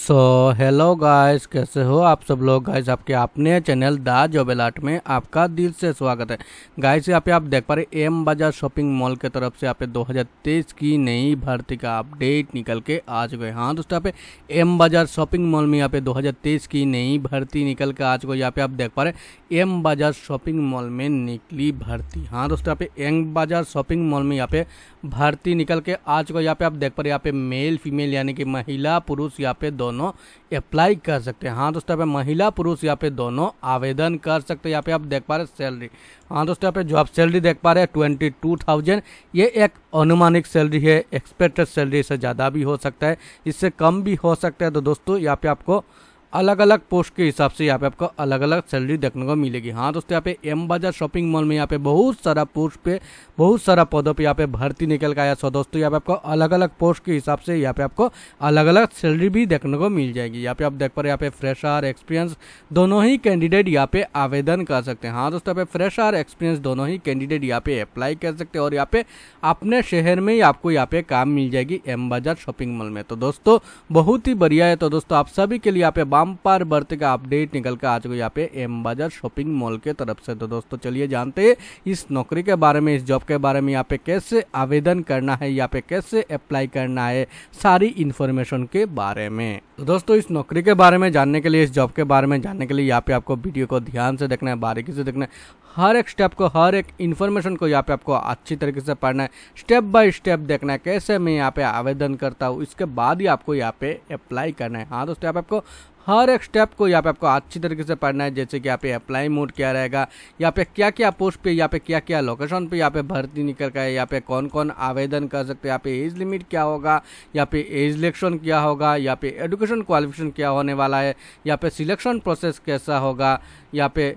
so hello guys कैसे हो आप सब लोग गाइस आपके अपने चैनल दा जॉब में आपका दिल से स्वागत है गाइस यहाँ पे आप देख पा रहे एम बाजार शॉपिंग मॉल के तरफ से यहाँ पे 2023 की नई भर्ती का अपडेट निकल के आ चुके हैं हाँ दोस्तों यहाँ पे एम बाजार शॉपिंग मॉल में यहाँ पे 2023 की नई भर्ती निकल के आ चुके यहाँ पे आप देख पा रहे एम बाजार शॉपिंग मॉल में निकली भर्ती हाँ दोस्तों यहाँ पे एम बाजार शॉपिंग मॉल में यहाँ पे भर्ती निकल के आ चुका यहाँ पे आप देख पा रहे यहाँ पे मेल फीमेल यानी कि महिला पुरुष यहाँ पे दोनों अप्लाई कर सकते हैं हाँ दोस्तों यहाँ पे महिला पुरुष यहाँ पे दोनों आवेदन कर सकते हैं यहाँ पे आप देख पा रहे हैं सैलरी हाँ दोस्तों यहाँ पे जॉब सैलरी देख पा रहे हैं ट्वेंटी टू थाउजेंड ये एक अनुमानिक सैलरी है एक्सपेक्टेड सैलरी से ज़्यादा भी हो सकता है इससे कम भी हो सकता है तो दोस्तों यहाँ पे आपको अलग अलग पोस्ट के हिसाब से यहाँ पे आपको अलग अलग सैलरी देखने को मिलेगी हाँ दोस्तों यहाँ पे एम बाजार शॉपिंग मॉल में यहाँ पे बहुत सारा पोस्ट पे बहुत सारा पदों पे यहाँ पे भर्ती निकल का आया सो दोस्तों यहाँ पे आपको अलग अलग पोस्ट के हिसाब से यहाँ पे आपको अलग अलग सैलरी भी देखने को मिल जाएगी यहाँ पे आप देख पा रहे यहाँ पे फ्रेशर एक्सपीरियंस दोनों ही कैंडिडेट यहाँ पे आवेदन कर सकते हैं हाँ दोस्तों यहाँ पे फ्रेशर एक्सपीरियंस दोनों ही कैंडिडेट यहाँ पे अप्लाई कर सकते हैं और यहाँ पे अपने शहर में ही आपको यहाँ पे काम मिल जाएगी एम बाजार शॉपिंग मॉल में तो दोस्तों बहुत ही बढ़िया है तो दोस्तों आप सभी के लिए यहाँ पे पर बर्थ का अपडेट निकल कर आ चुका है यहाँ पे एम बाजार शॉपिंग मॉल के तरफ से तो दोस्तों चलिए जानते हैं इस नौकरी के बारे में इस जॉब के बारे में यहाँ पे कैसे आवेदन करना है यहाँ पे कैसे अप्लाई करना है सारी इन्फॉर्मेशन के बारे में तो दोस्तों इस नौकरी के बारे में जानने के लिए इस जॉब के बारे में जानने के लिए यहाँ पे आपको वीडियो को ध्यान से देखना है बारीकी से देखना है हर एक स्टेप को हर एक इन्फॉर्मेशन को यहाँ पे आपको अच्छी तरीके से पढ़ना है स्टेप बाय स्टेप देखना है कैसे मैं यहाँ पे आवेदन करता हूँ इसके बाद ही आपको यहाँ पे अप्लाई करना है हाँ दोस्तों यहाँ पे आपको हर एक स्टेप को यहाँ पे आपको अच्छी तरीके से पढ़ना है जैसे कि यहाँ पे अप्लाई मोड क्या रहेगा यहाँ पे क्या क्या पोस्ट पे यहाँ पे क्या क्या लोकेशन पे यहाँ पे भर्ती निकल का है यहाँ पे कौन कौन आवेदन कर सकते हैं यहाँ पे एज लिमिट क्या होगा यहाँ पे एज इलेक्शन क्या होगा यहाँ पे एडुकेशन क्वालिफिकेशन क्या होने वाला है यहाँ पे सिलेक्शन प्रोसेस कैसा होगा यहाँ पे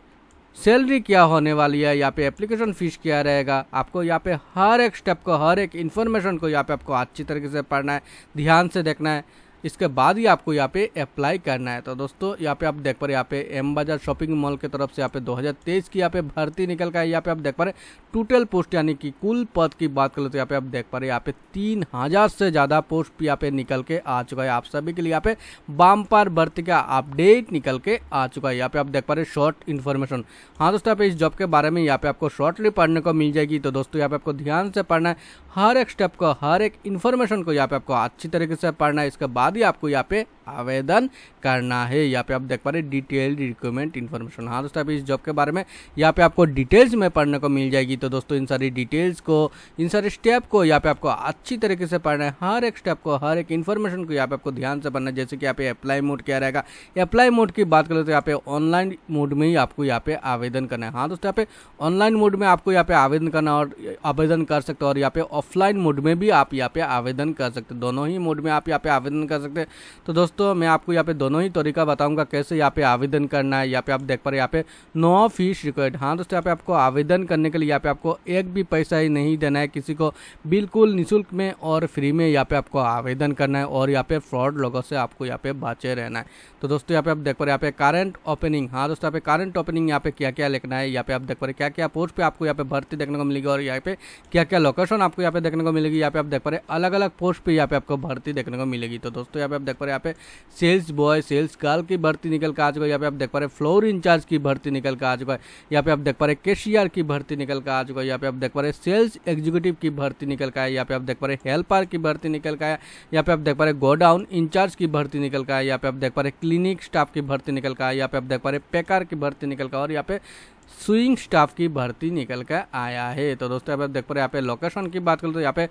सैलरी क्या होने वाली है यहाँ पे एप्लीकेशन फीस क्या रहेगा आपको यहाँ पे हर एक स्टेप को हर एक इन्फॉर्मेशन को यहाँ पे आपको अच्छी तरीके से पढ़ना है ध्यान से देखना है इसके बाद ही आपको यहाँ पे अप्लाई करना है तो दोस्तों यहाँ पे आप देख पा रहे यहाँ पे एम बाजार शॉपिंग मॉल के तरफ से यहाँ पे 2023 की यहाँ पे भर्ती निकल का है यहाँ पे आप देख पा रहे टोटल पोस्ट यानी कि कुल पद की बात कर तो यहाँ पे आप देख पा रहे यहाँ पे तीन हजार से ज़्यादा पोस्ट यहाँ पे निकल के आ चुका है आप सभी के लिए यहाँ पे बामपार भर्ती का अपडेट निकल के आ चुका है यहाँ पे आप देख पा रहे शॉर्ट इन्फॉर्मेशन हाँ दोस्तों यहाँ पे इस जॉब के बारे में यहाँ पे आपको शॉर्टली पढ़ने को मिल जाएगी तो दोस्तों यहाँ पे आपको ध्यान से पढ़ना है हर एक स्टेप को हर एक इन्फॉर्मेशन को यहाँ पे आपको अच्छी तरीके से पढ़ना है इसके बाद ही आपको यहाँ पे आवेदन करना है यहाँ पे आप देख पा रहे डिटेल्ड रिक्रूटमेंट इन्फॉर्मेशन हाँ दोस्तों अभी इस जॉब के बारे में यहाँ पे आपको डिटेल्स में पढ़ने को मिल जाएगी तो दोस्तों इन सारी डिटेल्स को इन सारे स्टेप को यहाँ पे आपको अच्छी तरीके से पढ़ना है हर एक स्टेप को हर एक इन्फॉर्मेशन को यहाँ पे आपको ध्यान से पढ़ना है जैसे कि यहाँ पे अप्लाई मोड क्या रहेगा अप्लाई मोड की बात करें तो यहाँ पे ऑनलाइन मोड में ही आपको यहाँ पे आवेदन करना है हाँ दोस्तों यहाँ पे ऑनलाइन मोड में आपको यहाँ पे आवेदन करना और आवेदन कर सकते हो और यहाँ पे ऑफलाइन मोड में भी आप यहाँ पे आवेदन कर सकते दोनों ही मोड में आप यहाँ पे आवेदन कर सकते हैं तो दोस्तों दोस्तों मैं आपको यहाँ पे दोनों ही तरीका बताऊंगा कैसे यहाँ पे आवेदन करना है यहाँ पे आप देख पा रहे यहाँ पे नो फीस रिक्वायर्ड हाँ दोस्तों यहाँ पे आपको आवेदन करने के लिए यहाँ पे आपको एक भी पैसा ही नहीं देना है किसी को बिल्कुल निःशुल्क में और फ्री में यहाँ पे आपको आवेदन करना है और यहाँ पे फ्रॉड लोगों से आपको यहाँ पे बचे रहना है तो दोस्तों यहाँ पे आप देख पा रहे यहाँ पे करंट ओपनिंग हाँ दोस्तों यहाँ पे करंट ओपनिंग यहाँ पे क्या क्या लिखना है यहाँ पे आप देख पा रहे क्या क्या पोस्ट पे आपको यहाँ पे भर्ती देखने को मिलेगी और यहाँ पे क्या क्या लोकेशन आपको यहाँ पे देखने को मिलेगी यहाँ पे आप देख पा रहे अलग अलग पोस्ट पे यहाँ पे आपको भर्ती देखने को मिलेगी तो दोस्तों यहाँ पे आप देख पा रहे यहाँ पे सेल्स बॉय सेल्स गर्ल की भर्ती निकल कर आ चुका है यहाँ पे आप देख पा रहे फ्लोर इंचार्ज की भर्ती निकल कर आ चुका है यहाँ पे आप देख पा रहे केशियर की भर्ती निकल कर आ चुका है यहाँ पे आप देख पा रहे सेल्स एग्जीक्यूटिव की भर्ती निकल का है यहाँ पे आप देख पा रहे हेल्पर की भर्ती निकल का है यहाँ पे आप देख पा रहे गोडाउन इंचार्ज की भर्ती निकल का है यहाँ पे आप देख पा रहे क्लिनिक स्टाफ की भर्ती निकल का यहाँ पे आप देख पा रहे पेकर की भर्ती निकल का और यहाँ पे स्विंग स्टाफ की भर्ती निकल कर आया है तो दोस्तों आप देख पा रहे यहाँ पे लोकेशन की बात करें तो यहाँ पे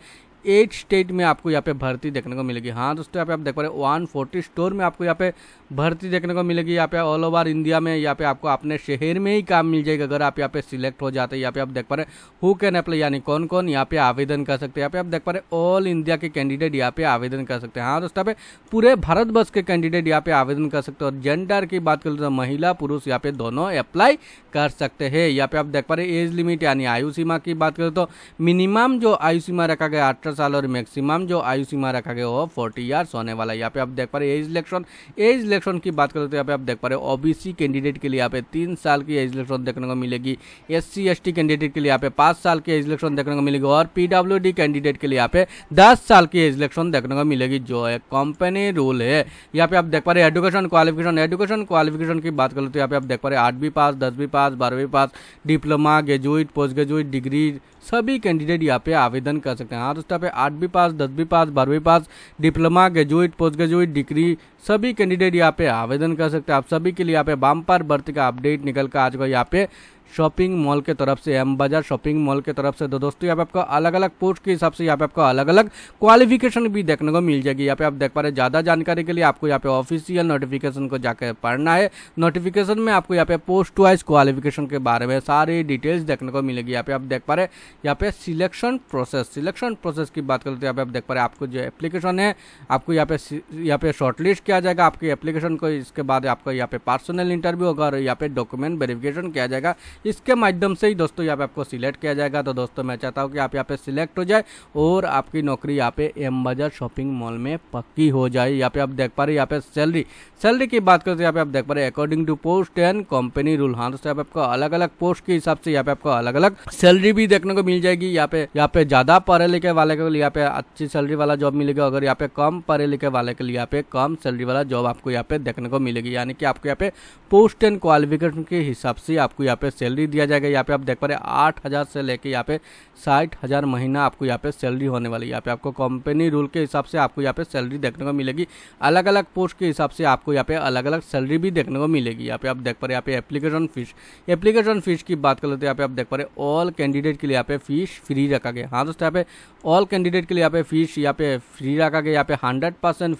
एट स्टेट में आपको यहाँ पे भर्ती देखने को मिलेगी हाँ दोस्तों यहाँ पे आप देख पा रहे वन फोर्टी स्टोर में आपको यहाँ पे भर्ती देखने को मिलेगी यहाँ पे ऑल ओवर इंडिया में यहाँ पे आपको अपने शहर में ही काम मिल जाएगा अगर आप यहाँ पे सिलेक्ट हो जाते हैं यहाँ पे आप देख पा रहे हु कैन अप्लाई यानी कौन कौन यहाँ पे आवेदन कर सकते हैं यहाँ पे आप देख पा रहे ऑल इंडिया के कैंडिडेट यहाँ पे आवेदन कर सकते हैं हाँ दोस्तों यहाँ पे पूरे वर्ष के कैंडिडेट यहाँ पे आवेदन कर सकते हैं और जेंडर की बात करें तो महिला पुरुष यहाँ पे दोनों अप्लाई कर सकते हैं यहाँ पे आप देख पा रहे एज लिमिट यानी आयु सीमा की बात करें तो मिनिमम जो आयु सीमा रखा गया अठारह साल और मैक्सिमम जो आयु सीमा रखा गया हो फोर्टी ईयर्स होने वाला है यहाँ पे आप देख पा रहे एज इलेक्शन एज इलेक्शन की बात करते हैं तो यहाँ पे आप देख पा रहे हो ओबीसी कैंडिडेट के लिए यहाँ पे तीन साल की एज इलेक्शन देखने को मिलेगी एस सी कैंडिडेट के लिए यहाँ पे पाँच साल की एज इलेक्शन देखने को मिलेगी और पीडब्ल्यूडी कैंडिडेट के लिए यहाँ पे दस साल की एज इलेक्शन देखने को मिलेगी जो है कंपनी रूल है यहाँ पे आप देख पा रहे एडुकेशन क्वालिफिकेशन एडुकेशन क्वालिफिकेशन की बात करते हैं तो यहाँ पे आप देख पा रहे आठवीं पास दसवीं पास बारहवीं pass diploma graduate post graduate degree सभी कैंडिडेट यहाँ पे आवेदन कर सकते हैं हाँ दोस्तों पे आठवीं पास दसवीं पास बारहवीं pass diploma graduate post graduate degree सभी कैंडिडेट यहाँ पे आवेदन कर सकते हैं आप सभी के लिए यहाँ पे बामपार भर्ती का अपडेट निकल कर आज का यहाँ पे शॉपिंग मॉल के तरफ से एम बाजार शॉपिंग मॉल के तरफ से तो दोस्तों यहाँ पे आपको अलग अलग पोस्ट के हिसाब से यहाँ पे आपको अलग अलग क्वालिफिकेशन भी देखने को मिल जाएगी यहाँ पे आप देख पा रहे हैं ज़्यादा जानकारी के लिए आपको यहाँ पे ऑफिशियल नोटिफिकेशन को जाकर पढ़ना है नोटिफिकेशन में आपको यहाँ पे पोस्ट वाइज क्वालिफिकेशन के बारे में सारी डिटेल्स देखने को मिलेगी यहाँ पे आप देख पा रहे यहाँ पे सिलेक्शन प्रोसेस सिलेक्शन प्रोसेस की बात करते हैं यहाँ पे आप देख पा रहे आपको जो एप्लीकेशन है आपको यहाँ पे यहाँ पे शॉर्टलिस्ट किया जाएगा आपके एप्लीकेशन को इसके बाद आपको यहाँ पे पर्सनल इंटरव्यू होगा और यहाँ पे डॉक्यूमेंट वेरिफिकेशन किया जाएगा इसके माध्यम से ही दोस्तों यहाँ पे आपको सिलेक्ट किया जाएगा तो दोस्तों मैं चाहता हूँ कि आप यहाँ पे सिलेक्ट हो जाए और आपकी नौकरी यहाँ पे एम बाजार शॉपिंग मॉल में पक्की हो जाए यहाँ पे आप देख पा रहे यहाँ पे सैलरी सैलरी की बात करते यहाँ पे आप देख पा रहे according to post and company rule हाँ दोस्तों आपको अलग अलग पोस्ट के हिसाब से यहाँ पे आपको अलग अलग सैलरी भी देखने को मिल जाएगी यहाँ पे यहाँ पे ज्यादा पढ़े लिखे वाले के लिए यहाँ पे अच्छी सैलरी वाला जॉब मिलेगा अगर यहाँ पे कम पढ़े लिखे वाले के लिए यहाँ पे कम सैलरी नौकरी वाला जॉब आपको यहाँ पे देखने को मिलेगी यानी कि आपको यहाँ पे पोस्ट एंड क्वालिफिकेशन के हिसाब से आपको यहाँ पे सैलरी दिया जाएगा यहाँ पे आप देख पा रहे आठ हज़ार से लेके यहाँ पे साठ हज़ार महीना आपको यहाँ पे सैलरी होने वाली यहाँ पे आपको कंपनी रूल के हिसाब से आपको यहाँ पे सैलरी देखने को मिलेगी अलग अलग पोस्ट के हिसाब से आपको यहाँ पे अलग अलग सैलरी भी देखने को मिलेगी यहाँ पे आप देख पा रहे यहाँ पे एप्लीकेशन फीस एप्लीकेशन फीस की बात कर लेते हैं यहाँ पे आप देख पा रहे ऑल कैंडिडेट के लिए यहाँ पे फीस फ्री रखा गया हाँ दोस्तों यहाँ पे ऑल कैंडिडेट के लिए यहाँ पे फीस यहाँ पे फ्री रखा गया यहाँ पे हंड्रेड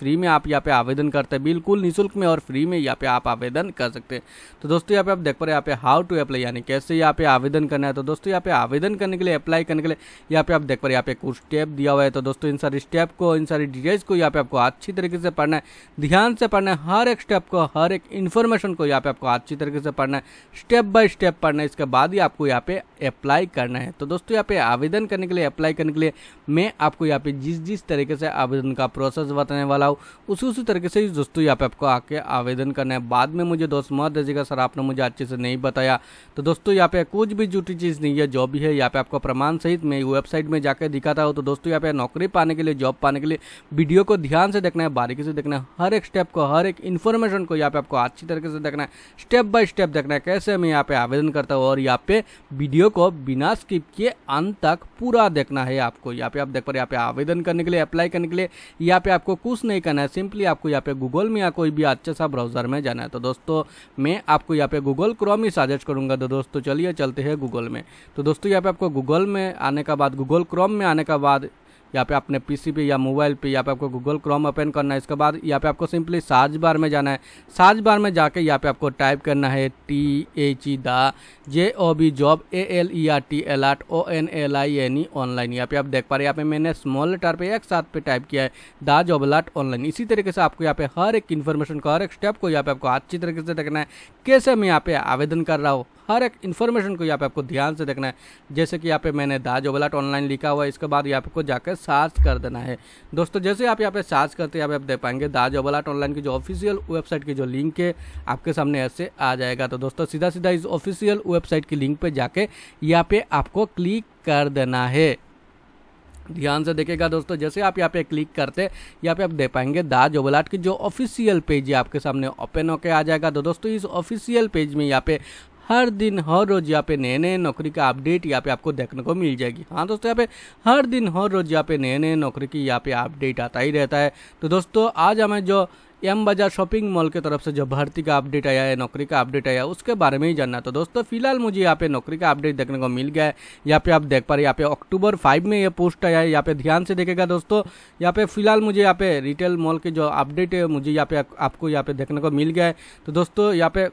फ्री में आप यहाँ पे आवेदन करते हैं बिल्कुल निःशुल्क में और फ्री में यहाँ पे आप आवेदन कर सकते हैं तो दोस्तों यहाँ पे आप देख पा रहे यहाँ पे हाउ टू अप्लाई यानी कैसे यहाँ पे आवेदन करना है तो दोस्तों यहाँ पे आवेदन करने के लिए अप्लाई करने के लिए यहाँ पे आप देख पा रहे यहाँ पे कुछ स्टेप दिया हुआ है तो दोस्तों इन सारी स्टेप को इन सारी डिटेल्स को यहाँ पे आपको अच्छी तरीके से पढ़ना है ध्यान से पढ़ना है हर एक स्टेप को हर एक इन्फॉर्मेशन को यहाँ पे आपको अच्छी तरीके से पढ़ना है स्टेप बाय स्टेप पढ़ना है इसके बाद ही आपको यहाँ पे अप्लाई करना है तो दोस्तों यहाँ पे आवेदन करने के लिए अप्लाई करने के लिए मैं आपको यहाँ पे जिस जिस तरीके से आवेदन का प्रोसेस बताने वाला हूँ उसी उसी तरीके से ही दोस्तों यहाँ पे आपको आके आवेदन करना है बाद में मुझे दोस्त मत दीजिएगा सर आपने मुझे अच्छे से नहीं बताया तो दोस्तों यहाँ पे कुछ भी झूठी चीज़ नहीं है जॉब भी है यहाँ पे आपको प्रमाण सहित मैं वेबसाइट में जाकर दिखाता हूँ तो दोस्तों यहाँ पे नौकरी पाने के लिए जॉब पाने के लिए वीडियो को ध्यान से देखना है बारीकी से देखना है हर एक स्टेप को हर एक इन्फॉर्मेशन को यहाँ पे आपको अच्छी तरीके से देखना है स्टेप बाय स्टेप देखना है कैसे मैं यहाँ पे आवेदन करता हूँ और यहाँ पे वीडियो को बिना स्किप किए अंत तक पूरा देखना है आपको यहाँ पे आप देख पा रहे यहाँ पे आवेदन करने के लिए अप्लाई करने के लिए यहाँ पे आपको कुछ नहीं करना है सिंपली आपको यहाँ पे गूगल में या कोई भी अच्छा सा ब्राउज़र में जाना है तो दोस्तों मैं आपको यहाँ पे गूगल क्रोम ही सजेस्ट करूँगा तो दोस्तों चलिए चलते हैं गूगल में तो दोस्तों यहाँ पे आपको गूगल में आने का बाद गूगल क्रोम में आने का बाद यहाँ पे अपने पीसी पे या मोबाइल पे यहाँ पे आपको गूगल क्रोम ओपन करना है इसके बाद यहाँ पे आपको सिंपली सर्च बार में जाना है सर्च बार में जाके यहाँ पे आपको टाइप करना है T H E the J O B job A L E R T L R O N L I N E online यहाँ पे आप देख पा रहे यहाँ पे मैंने स्मॉल लेटर पे एक साथ पे टाइप किया है दा जॉब लाट ऑनलाइन इसी तरीके से आपको यहाँ पे हर एक इन्फॉर्मेशन को हर एक स्टेप को यहाँ पे आपको अच्छी तरीके से देखना है कैसे मैं यहाँ पे आवेदन कर रहा हूँ हर एक इन्फॉर्मेशन को यहाँ पे आपको ध्यान से देखना है जैसे कि यहाँ पे मैंने दा जॉब लाट ऑनलाइन लिखा हुआ है इसके बाद यहाँ पे को जाकर सर्च कर देना है दोस्तों जैसे आप यहाँ पे सर्च करते हैं आप देख पाएंगे दा जबलाट ऑनलाइन की जो ऑफिशियल वेबसाइट की जो लिंक है आपके सामने ऐसे आ जाएगा तो दोस्तों सीधा सीधा इस ऑफिशियल वेबसाइट की लिंक पर जाके यहाँ पे आपको क्लिक कर देना है ध्यान से देखेगा दोस्तों जैसे आप यहाँ पे क्लिक करते यहाँ पे आप दे पाएंगे दा जोबलाट की जो ऑफिशियल पेज है आपके सामने ओपन होके आ जाएगा तो दोस्तों इस ऑफिशियल पेज में यहाँ पे हर दिन हर रोज यहाँ पे नए नए नौकरी का अपडेट यहाँ पे आपको देखने को मिल जाएगी हाँ दोस्तों यहाँ पे हर दिन हर रोज यहाँ पे नए नए नौकरी की यहाँ पे अपडेट आता ही रहता है तो दोस्तों आज हमें जो एम बाजार शॉपिंग मॉल की तरफ से जो भर्ती का अपडेट आया है नौकरी का अपडेट आया है उसके बारे में ही जानना तो दोस्तों फिलहाल मुझे यहाँ पे नौकरी का अपडेट देखने को मिल गया है यहाँ पे आप देख पा रहे यहाँ पे अक्टूबर फाइव में ये पोस्ट आया है यहाँ पे ध्यान से देखेगा दोस्तों यहाँ पे फिलहाल मुझे यहाँ पे रिटेल मॉल के जो अपडेट है मुझे यहाँ पे आपको यहाँ पे देखने को मिल गया है तो दोस्तों यहाँ पे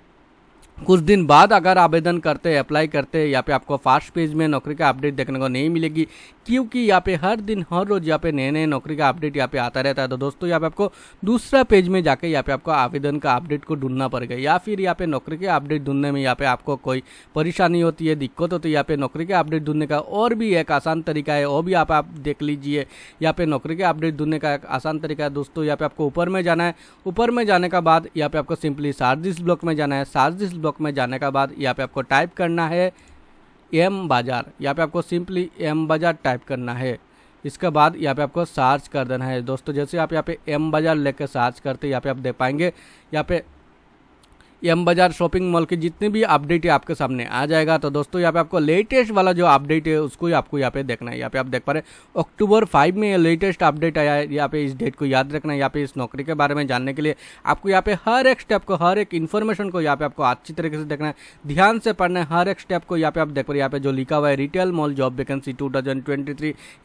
कुछ दिन बाद अगर आवेदन करते हैं अप्लाई करते यहाँ पे आपको फास्ट पेज में नौकरी का अपडेट देखने को नहीं मिलेगी क्योंकि यहाँ पे हर दिन हर रोज यहाँ पे नए नए नौकरी का अपडेट यहाँ पे आता रहता है तो दोस्तों यहाँ पे आपको दूसरा पेज में जाकर यहाँ पे आपको आवेदन का अपडेट को ढूंढना पड़ेगा या फिर यहाँ पे नौकरी के अपडेट ढूंढने में यहाँ पे आपको कोई परेशानी होती है दिक्कत होती है यहाँ पे नौकरी के अपडेट ढूंढने का और भी एक आसान तरीका है वो भी आप देख लीजिए यहाँ पे नौकरी के अपडेट ढूंढने का एक आसान तरीका है दोस्तों यहाँ पे आपको ऊपर में जाना है ऊपर में जाने का बाद यहाँ पे आपको सिंपली सार्जिस ब्लॉक में जाना है सार्जिस ब्लॉक ब्लॉक में जाने के बाद यहाँ पे आपको टाइप करना है एम बाज़ार यहाँ पे आपको सिंपली एम बाज़ार टाइप करना है इसके बाद यहाँ पे आपको सर्च कर देना है दोस्तों जैसे आप यहाँ पे एम बाज़ार लेके सर्च करते यहाँ पे आप दे पाएंगे यहाँ पे एम बाजार शॉपिंग मॉल के जितने भी अपडेट है आपके सामने आ जाएगा तो दोस्तों यहाँ पे आपको लेटेस्ट वाला जो अपडेट है उसको ही आपको यहाँ पे देखना है यहाँ पे आप देख पा रहे अक्टूबर फाइव में लेटेस्ट अपडेट आया है यहाँ पे इस डेट को याद रखना है यहाँ पे इस नौकरी के बारे में जानने के लिए आपको यहाँ पे हर एक स्टेप को हर एक इन्फॉर्मेशन को यहाँ पे आपको अच्छी तरीके से देखना है ध्यान से पढ़ना है हर एक स्टेप को यहाँ पे आप देख पा रहे यहाँ पे जो लिखा हुआ है retail mall job vacancy to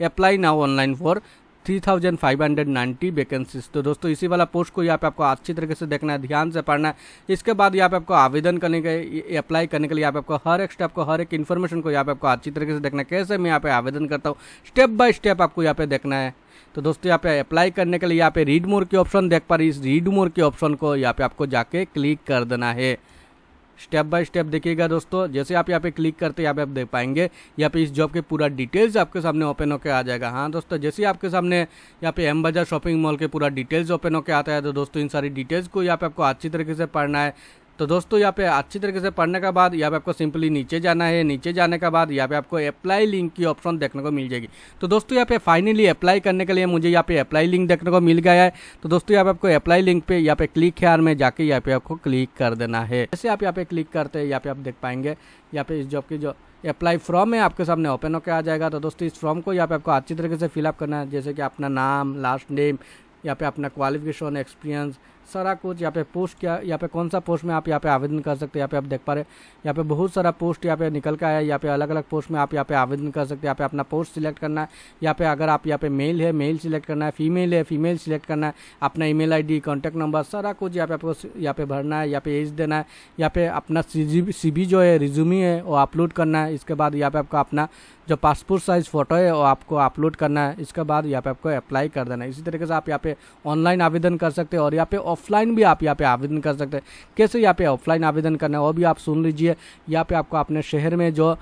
apply now online for three thousand five hundred ninety vacancies तो दोस्तों इसी वाला पोस्ट को यहाँ पे आपको अच्छी तरीके से देखना है ध्यान से पढ़ना है इसके बाद यहाँ पे आपको आवेदन करने के अप्लाई करने के लिए यहाँ पे आपको हर एक स्टेप को हर एक इन्फॉर्मेशन को यहाँ पे आपको अच्छी तरीके से देखना है कैसे मैं यहाँ पे आवेदन करता हूँ स्टेप बाय स्टेप आपको यहाँ पे देखना है तो दोस्तों यहाँ पे अप्लाई करने के लिए यहाँ पे रीड मोर के ऑप्शन देख पा रही इस रीड मोर के ऑप्शन को यहाँ पे आपको जाके क्लिक कर देना है स्टेप बाय स्टेप देखिएगा दोस्तों जैसे आप यहाँ पे क्लिक करते यहाँ पे आप देख पाएंगे यहाँ पे इस जॉब के पूरा डिटेल्स आपके सामने ओपन होकर आ जाएगा हाँ दोस्तों जैसे आपके सामने यहाँ पे एम बाजार शॉपिंग मॉल के पूरा डिटेल्स ओपन होकर आता है तो दोस्तों इन सारी डिटेल्स को यहाँ पे आपको अच्छी तरीके से पढ़ना है तो दोस्तों यहाँ पे अच्छी तरीके से पढ़ने के बाद यहाँ पे आपको सिंपली नीचे जाना है नीचे जाने के बाद यहाँ पे आपको अप्लाई लिंक की ऑप्शन देखने को मिल जाएगी तो दोस्तों यहाँ पे फाइनली अप्लाई करने के लिए मुझे यहाँ पे अप्लाई लिंक देखने को मिल गया है तो दोस्तों यहाँ पे आपको अप्लाई लिंक पे यहाँ पे क्लिक है यार में जाके यहाँ पे आपको क्लिक कर देना है जैसे आप यहाँ पे क्लिक करते हैं यहाँ पे आप देख पाएंगे यहाँ पे इस जॉब की जो अप्लाई फॉर्म है आपके सामने ओपन होकर आ जाएगा तो दोस्तों इस फॉर्म को यहाँ पे आपको अच्छी तरीके से फिलअप करना है जैसे कि अपना नाम लास्ट नेम यहाँ पे अपना क्वालिफिकेशन एक्सपीरियंस सारा कुछ यहाँ पे पोस्ट क्या यहाँ पे कौन सा पोस्ट में आप यहाँ पे आवेदन कर सकते हैं यहाँ पे आप देख पा रहे हैं यहाँ पे बहुत सारा पोस्ट यहाँ पे निकल का है यहाँ पे अलग अलग पोस्ट में आप यहाँ पे आवेदन कर सकते हैं यहाँ पे अपना पोस्ट सिलेक्ट करना है यहाँ पे अगर आप यहाँ पे मेल है मेल सिलेक्ट करना है फीमेल है फीमेल सिलेक्ट करना है अपना ईमेल डी कॉन्टैक्ट नंबर सारा कुछ यहाँ पे आपको यहाँ पे भरना है यहाँ पे एज देना है यहाँ पे अपना सी जो है रिज्यूमी है वो अपलोड करना है इसके बाद यहाँ पे आपका अपना जो पासपोर्ट साइज़ फ़ोटो है वो आपको अपलोड करना है इसके बाद यहाँ पे आपको अप्लाई कर देना है इसी तरीके से आप यहाँ पे ऑनलाइन आवेदन कर सकते हैं और यहाँ पे ऑफलाइन भी आप यहाँ पे आवेदन कर सकते हैं कैसे यहाँ पे ऑफलाइन आवेदन करना है वो भी आप सुन लीजिए यहाँ पे आपको अपने शहर में जो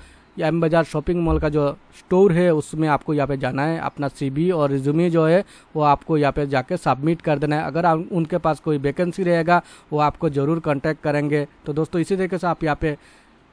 एम बाज़ार शॉपिंग मॉल का जो स्टोर है उसमें आपको यहाँ पे जाना है अपना सीवी और रिज्यूमे जो है वो आपको यहाँ पे जाके सबमिट कर देना है अगर उनके पास कोई वैकेंसी रहेगा वो आपको ज़रूर कांटेक्ट करेंगे तो दोस्तों इसी तरीके से आप यहाँ पे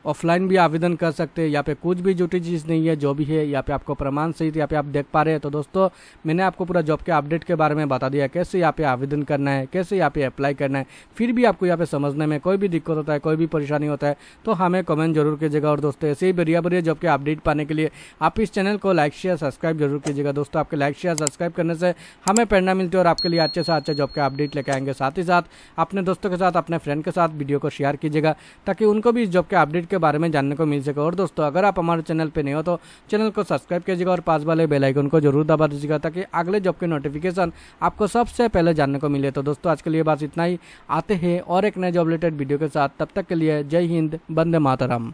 ऑफलाइन भी आवेदन कर सकते हैं यहाँ पे कुछ भी झूठी चीज़ नहीं है जो भी है यहाँ पे आपको प्रमाण सहित यहाँ पे आप देख पा रहे हैं तो दोस्तों मैंने आपको पूरा जॉब के अपडेट के बारे में बता दिया कैसे यहाँ पे आवेदन करना है कैसे यहाँ पे अप्लाई करना है फिर भी आपको यहाँ पे समझने में कोई भी दिक्कत होता है कोई भी परेशानी होता है तो हमें कमेंट जरूर कीजिएगा और दोस्तों ऐसे ही बढ़िया बढ़िया जॉब के अपडेट पाने के लिए आप इस चैनल को लाइक शेयर सब्सक्राइब जरूर कीजिएगा दोस्तों आपके लाइक शेयर सब्सक्राइब करने से हमें प्रेरणा मिलती है और आपके लिए अच्छे से अच्छे जॉब के अपडेट लेके आएंगे साथ ही साथ अपने दोस्तों के साथ अपने फ्रेंड के साथ वीडियो को शेयर कीजिएगा ताकि उनको भी इस जॉब के अपडेट के बारे में जानने को मिल सके और दोस्तों अगर आप हमारे चैनल पर नहीं हो तो चैनल को सब्सक्राइब कीजिएगा और पास वाले बेलाइकन को जरूर दबा दीजिएगा ताकि अगले जॉब के नोटिफिकेशन आपको सबसे पहले जानने को मिले तो दोस्तों आज के लिए बस इतना ही आते हैं और एक नए जॉब रिलेटेड वीडियो के साथ तब तक के लिए जय हिंद बंदे मातरम